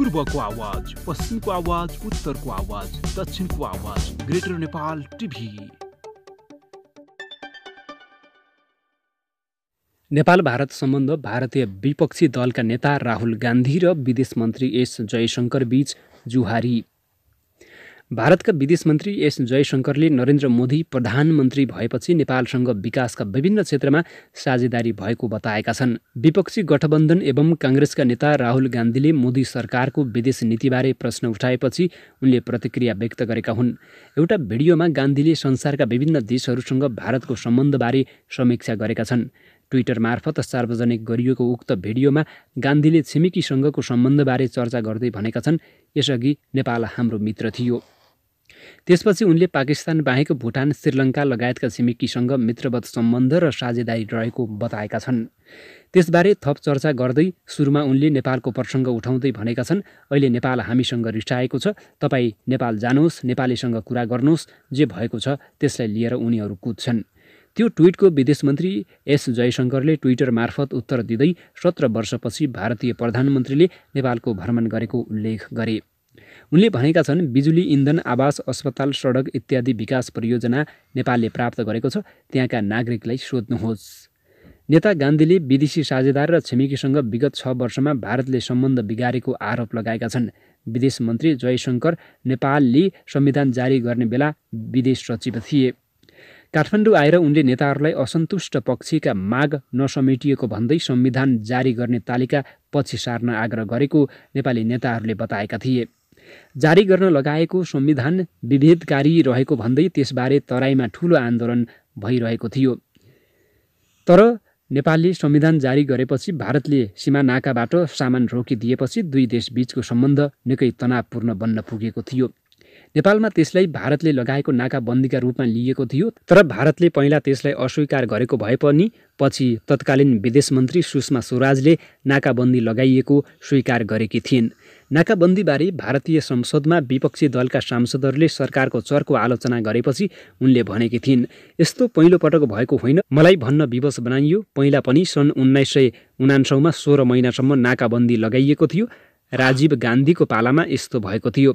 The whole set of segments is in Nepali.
पूर्वको आवाज पश्चिमको आवाज उत्तरको आवाज दक्षिणको आवाज ग्रेटर नेपाल टिभी नेपाल भारत सम्बन्ध भारतीय विपक्षी दलका नेता राहुल गान्धी र विदेश मन्त्री एस जयशङ्कर बीच जुहारी भारतका विदेश मन्त्री एस जयशङ्करले नरेन्द्र मोदी प्रधानमन्त्री भएपछि नेपालसँग विकासका विभिन्न क्षेत्रमा साझेदारी भएको बताएका छन् विपक्षी गठबन्धन एवं काङ्ग्रेसका नेता राहुल गान्धीले मोदी सरकारको विदेश नीतिबारे प्रश्न उठाएपछि उनले प्रतिक्रिया व्यक्त गरेका हुन् एउटा भिडियोमा गान्धीले संसारका विभिन्न देशहरूसँग भारतको सम्बन्धबारे समीक्षा गरेका छन् ट्विटर मार्फत सार्वजनिक गरिएको उक्त भिडियोमा गान्धीले छिमेकीसँगको सम्बन्धबारे चर्चा गर्दै भनेका छन् यसअघि नेपाल हाम्रो मित्र थियो त्यसपछि उनले पाकिस्तान बाहेक भुटान श्रीलङ्का लगायतका छिमेकीसँग मित्रवत सम्बन्ध र साझेदारी रहेको बताएका छन् त्यसबारे थप चर्चा गर्दै सुरुमा उनले नेपालको प्रसङ्ग उठाउँदै भनेका छन् अहिले नेपाल हामीसँग रिसाएको छ तपाईँ नेपाल जानुहोस् नेपालीसँग कुरा गर्नुहोस् जे भएको छ त्यसलाई लिएर उनीहरू कुद्छन् त्यो ट्विटको विदेश मन्त्री एस जयशङ्करले ट्विटर मार्फत उत्तर दिँदै सत्र वर्षपछि भारतीय प्रधानमन्त्रीले नेपालको भ्रमण गरेको उल्लेख गरे उनले भनेका छन् बिजुली इन्धन आवास अस्पताल सडक इत्यादि विकास परियोजना नेपालले प्राप्त गरेको छ त्यहाँका नागरिकलाई सोध्नुहोस् नेता गान्धीले विदेशी साझेदार र छिमेकीसँग विगत छ वर्षमा भारतले सम्बन्ध बिगारेको आरोप लगाएका छन् विदेश मन्त्री जयशङ्कर नेपालले संविधान जारी गर्ने बेला विदेश सचिव थिए काठमाडौँ आएर उनले नेताहरूलाई असन्तुष्ट पक्षका माग नसमेटिएको भन्दै संविधान जारी गर्ने तालिका पछि सार्न आग्रह गरेको नेपाली नेताहरूले बताएका थिए जारी गर्न लगाएको संविधान विभेदकारी रहेको भन्दै त्यसबारे तराईमा ठुलो आन्दोलन भइरहेको थियो तर नेपालले संविधान जारी गरेपछि भारतले सीमानाकाबाट सामान रोकिदिएपछि दुई देशबीचको सम्बन्ध निकै तनावपूर्ण बन्न पुगेको थियो नेपालमा त्यसलाई भारतले लगाएको नाकाबन्दीका रूपमा लिएको थियो तर भारतले पहिला त्यसलाई अस्वीकार गरेको भए पनि पछि तत्कालीन विदेश मन्त्री सुषमा स्वराजले नाकाबन्दी लगाइएको स्वीकार गरेकी थिइन् नाकाबन्दीबारे भारतीय संसदमा विपक्षी दलका सांसदहरूले सरकारको चर्को आलोचना गरेपछि उनले भनेकी थिइन् यस्तो पहिलो पटक भएको होइन मलाई भन्न विवश बनाइयो पहिला पनि सन् उन्नाइस सय उनान्सौमा सोह्र महिनासम्म नाकाबन्दी लगाइएको थियो राजीव गान्धीको पालामा यस्तो भएको थियो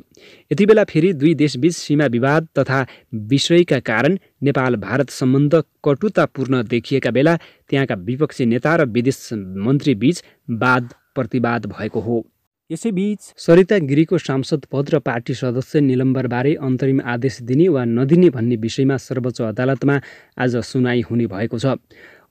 यति बेला फेरि दुई देशबीच सीमा विवाद तथा विषयका कारण नेपाल भारत सम्बन्ध कटुतापूर्ण देखिएका बेला त्यहाँका विपक्षी नेता र विदेश मन्त्रीबीच वाद प्रतिवाद भएको हो यसैबीच सरिता गिरीको सांसद पद र पार्टी सदस्य निलम्बरबारे अन्तरिम आदेश दिने वा नदिने भन्ने विषयमा सर्वोच्च अदालतमा आज सुनाइ हुने भएको छ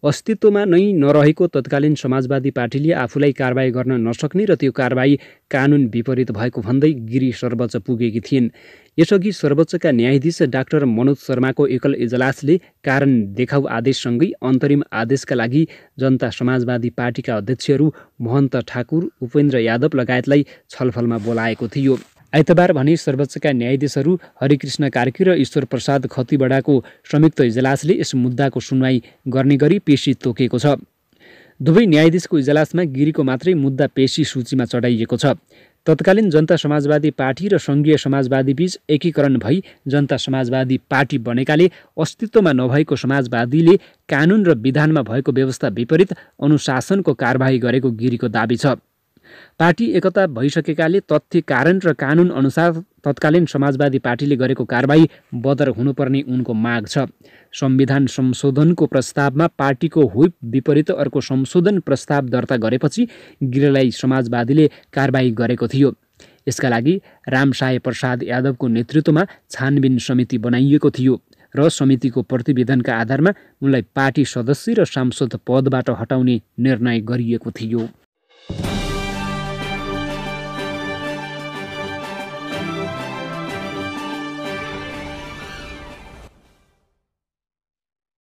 अस्तित्वमा नै नरहेको तत्कालीन समाजवादी पार्टीले आफूलाई कारवाही गर्न नसक्ने र त्यो कारवाही कानुन विपरीत भएको भन्दै गिरी सर्वोच्च पुगेकी थिइन् यसअघि सर्वोच्चका न्यायाधीश डाक्टर मनोज शर्माको एकल इजलासले कारण देखाउ आदेशसँगै अन्तरिम आदेशका लागि जनता समाजवादी पार्टीका अध्यक्षहरू महन्त ठाकुर उपेन्द्र यादव लगायतलाई छलफलमा बोलाएको थियो आइतबार भने सर्वोच्चका न्यायाधीशहरू हरिकृष्ण कार्की र ईश्वर प्रसाद खतिबडाको संयुक्त इजलासले यस मुद्दाको सुनवाई गर्ने गरी पेशी तोकेको छ दुवै न्यायाधीशको इजलासमा गिरीको मात्रै मुद्दा पेशी सूचीमा चढाइएको छ तत्कालीन जनता समाजवादी पार्टी र सङ्घीय बीच एकीकरण भई जनता समाजवादी पार्टी बनेकाले अस्तित्वमा नभएको समाजवादीले कानुन र विधानमा भएको व्यवस्था विपरीत अनुशासनको कारवाही गरेको गिरीको दावी छ पार्टी एकता भइसकेकाले तथ्य कारण र कानुन अनुसार तत्कालीन समाजवादी पार्टीले गरेको कारवाही बदर हुनुपर्ने उनको माग छ संविधान संशोधनको प्रस्तावमा पार्टीको हुप विपरीत अर्को संशोधन प्रस्ताव दर्ता गरेपछि गिरलाई समाजवादीले कारवाही गरेको थियो यसका लागि रामसाय प्रसाद यादवको नेतृत्वमा छानबिन समिति बनाइएको थियो र समितिको प्रतिवेदनका आधारमा उनलाई पार्टी सदस्य र सांसद पदबाट हटाउने निर्णय गरिएको थियो